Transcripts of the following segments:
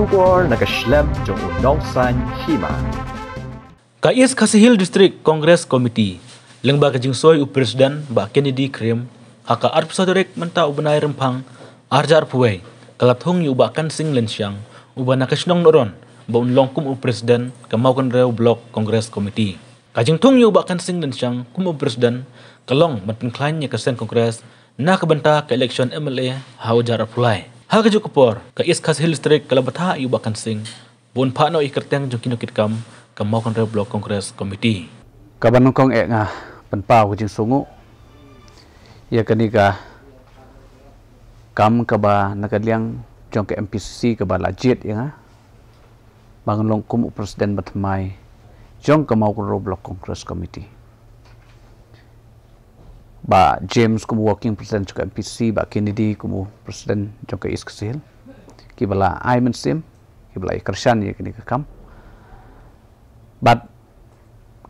Kubor naga shlem jong san hima. Kais Kasihil District Congress Committee leng ba kajing soy u presiden ba Kennedy Krim haka arp soderek menta benai rempang arjar puwei, kalat hong yu ba kan sing lensyang uba naga kashnong noron ba unlong kum u presiden kamau kan reu blok Congress Committee. Kajing tong yu ba kan sing lensyang kum u presiden kalong matin klanya Congress na kebenta ke election MLA hau jar apulai. Haka ju kapor Hill iskas kalau betah iu bakan sing. Bon pano ikerteng jung kinukit kam kam mau kan reblok kongres komiti. Kaban kong e nga penpau jing sungu. Ya kenika kam kaba nakaliang jong ke MPC kaba lajit ya nga. Bangun longkum presiden batmai jong mau kan reblok kongres komiti ba James kumu working president juga MPC, ba Kennedy kumu president juga is kesil kibala bala Iman sim kibala kerjaan ya kini kekam but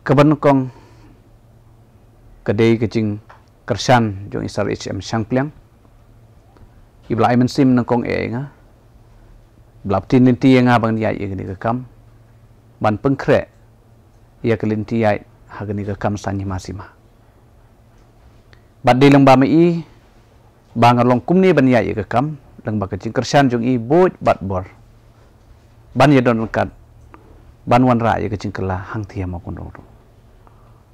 kebenukong kong kedai kecing Kershan jong isar HM Shangpliang kibala bala Iman sim kong e nga blaptin ninti nga bang dia ya kini kekam ban pengkre ya kelinti ya hagani kekam sanyi masih mah Badi lang ba mai bangar long kumni bania ya ka kam lang ba jing kersan jung i boit bat bor. Ban ya don kan Ban wan ra ka jing kala hang thia ya ma kun ro.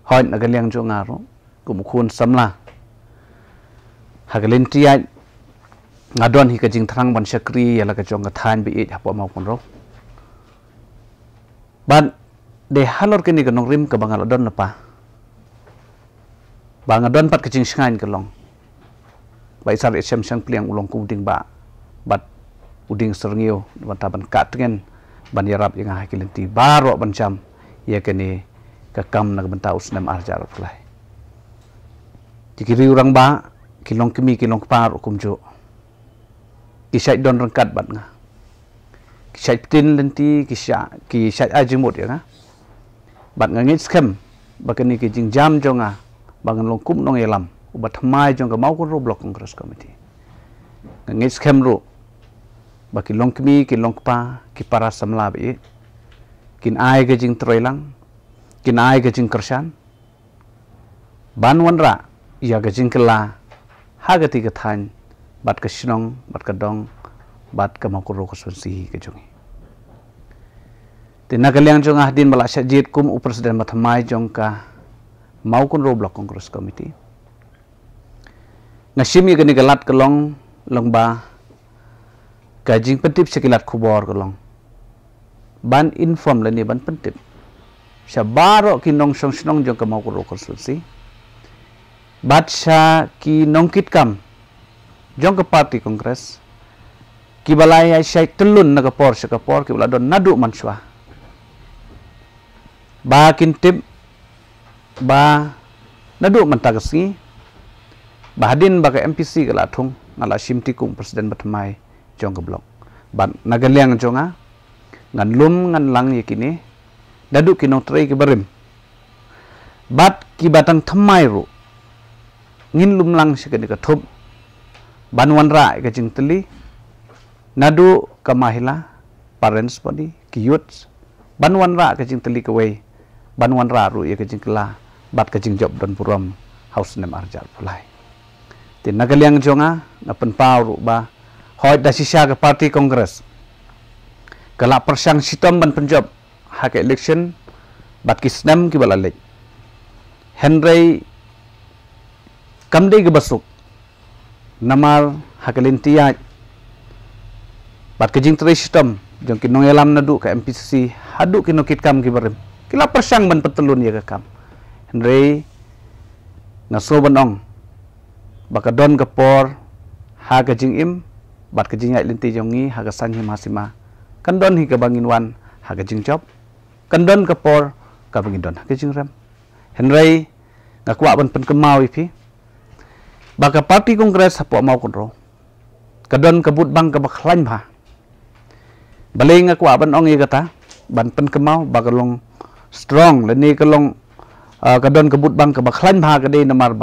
Hoi na ka liang jong aro kum khun samla. Hagalin ya. nga don hi jing thang ban sakri ya la ka jong ka than bi i hapo ya ma kun ro. Ban de halor kini ke nong rim ke bangal don lepa bangga don pat kecing ke kelong ba sari esem sen pliang ulong ku uding ba bat uding serngio ban taban kat ngen ban yarap yang ha ti baro ban jam ya kene kakam nak benta usnam arjar pulai jikiri orang ba kilong kemi kilong par ukum jo kisai don rengkat bat nga kisai tin lenti kisai kisai ajimut ya ngah, bat ngangit skem bakani kijing jam jo nga bangan long kum nong elam ubat hamai jong ga mau kun ro blok kongres committee ngai skem ro baki long kmi ki long ki para samla be kin ai ga jing troilang kin ai ga jing kersan ban wanra ya ga jing kala ha ga ti ga than bat ka sinong bat ke dong bat ke mau kun ro ko sunsi ga jongi tinakaliang jong ahdin balak sajid kum upar sedan matamai jong ka maupun Roblok Kongres komite Ngasim ia kini galat kelong long ba gajing pentip sekilat kubor kelong. Ban inform leni ban pentip. Sabaro kinong song song jong kemau kuro konsulsi. Batsa ki kit kam jong ke parti kongres. Kibalai ay syai telun na kapor sa kapor kibalai don nadu manswa. bakin tip ba na do man tagas ngi ba hadin ba ka MPC kala thung ngala shimti kung president batmai jong ka blok ban nagaliang jonga ngan lum ngan lang yakini nadu kinong trei ke berim bat ki batang thamai ru ngin lum lang sikani ka thup ban wan ra e ka jing nadu ka mahila parents body ki youth ban wan ra ka jing ka wei ban wan ra ru ye ka jing kala บัดกระจิงจบดนปุรมเฮาสนมอารจัดพลายตินักเลียงจงอานับเป็นป้ารูบาหอยดัชชากับพรรคคอนเกรสกลับประชังชิตอมบันเป็นจบหากเลือกชันบัดกิสเนมกิบาลเล็กเฮนรีกำเดกบสุกนามาร์ฮักเลนติยาบัดกระจิงตรีชิตอมจงกินนงเอลามนาดูกับเอ็มพีซีฮัดดูกินนกิดคำกิบาริมกลับประชังบันเป็นตลุนยากับคำ Henry ngaso benong bakadon kepor ha ke im, bat ke jingai linti jongi ha ke sangi masima kendon hi ke bangin wan ha ke jing job kendon kepor ka bangin don ha ke jing ram Henry ngakwa ban pen kemau ipi baka party kongres hapo mau konro kadon kebut bang ke bakhlain ba balai ngakwa ban ong kata ban pen kemau baka long strong leni kelong Ah, kadon kebut bang ke bakhlan bha ke de namar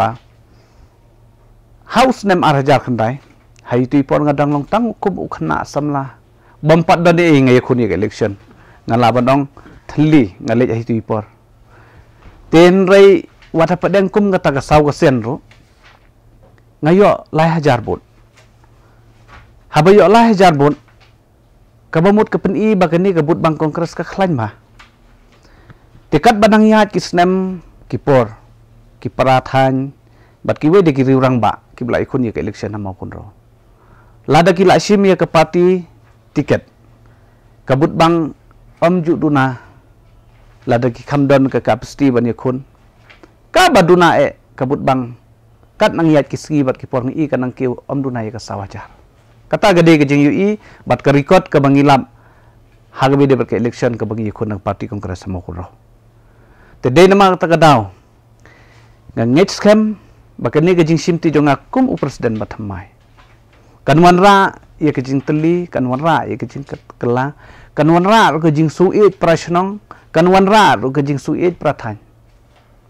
house nem arajar kentai, hai tu ipon ngadang long tang kub ukhna samla bampat dan e ngai khuni election ngala bandong thli ngale hai tu ipor ten rai wata padeng kum ngata ka saw ka sen ro ngayo lai hajar bot habayo lai hajar bot kabamut kepen i bakani kabut bang kongres ka khlan mah Tikat badang yat ki senem kipor ki parathan bat ki de ki riurang ba ki bla ikun ye ke election na kun ro. Lada ki la sim ye ke pati tiket. Kabut bang om ju duna lada ki kamdon ke kapasti ban ye kun. Ka baduna e kabut bang kat nang yat ki sri bat ki por ngi kanang ki om duna ye ke sawajar. Kata gede ke jeng UI bat ke record ke bangilap hagabi debat ke election ke bangi kun nang parti kongres kun ro. Today naman tagadaw. Nga ngets kem bakani kajing simti jong akum upres dan batamai. Kanwan ra ya kajing teli, kanwan ra ya kajing kela, kanwan ra kajing suit e prasnong, kanwan ra kajing suit e pratan.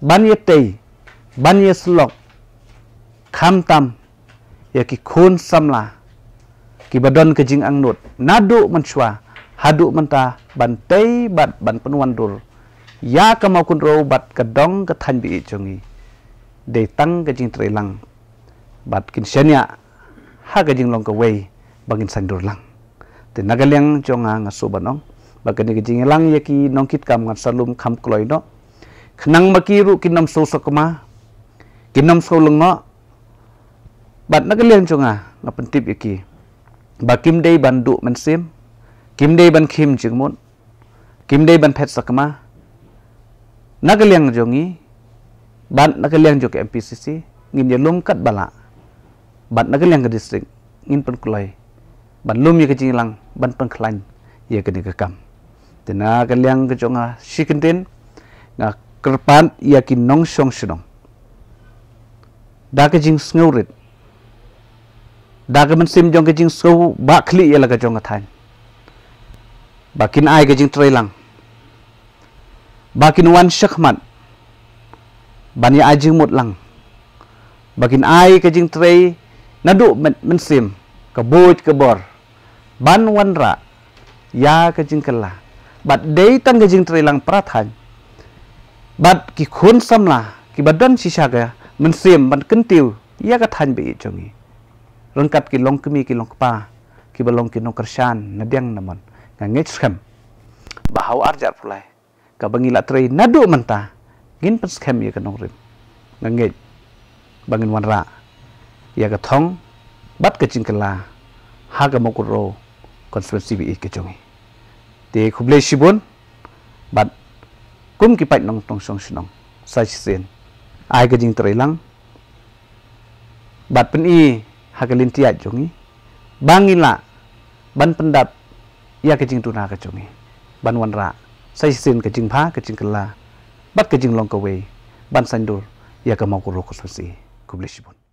Ban ye tei, ban ye slok, kham tam, ya ki khun samla, ki badon kajing angnut, nadu mensua, hadu mentah, ban tei bat ban penuan dur. ya ka mau kun ro bat ka dong ka than bi chungi de tang ka jing tre lang bat kin senya ha ka jing long ka wei bangin sang dur lang te nagaleng chonga nga so banong bakani ka jing lang ye ki nong kit kam ngat salum kham kloi no khnang maki ru kin nam so sakma kin nam so lung no bat nagaleng chonga nga pentip iki ba kim dei ban du man sim kim dei ban khim chingmon kim dei ban phet sakma nagaliang jongi ban nagaliang jok MPCC ngin ye lungkat kat bala ban nagaliang ke district ngin pun kulai ban lum ye ke ban pun klan ye ke ni tena kaliang ke jonga shikintin nga kerpan ye ki nong song shinong da jing sngurit da men jong ke jing sku ba khli ye la ke jonga thain bakin ai ke jing trailang bakin wan syakmat bani ajing mut bakin ai ke jing trei nadu mensim kebut kebor ban wan ra ya ke jing kela bat day tan ke jing trei lang prathan bat ki khun samla ki badan sisa ga mensim ban kentiu ya ka than be jongi rengkat ki long kemi ki long pa ki balong ki no nadiang naman ngangech kham bahau arjar pulai ka bangila nadu menta gin pas kem ye kanong rin bangin wanra ya ka thong bat ka kela ha ka mokuro constituency bi e ke chongi te khuble shibun bat kum ki nong tong song shinong sai sen ai ka jing tray lang bat pen i ha ka lin tiat bangin bangila ban pendat ya ka jing tuna ka chongi ban wanra sai sin ka jing pha ka jing kala bat ka jing long ka we ban san dur ya ka ro ko so si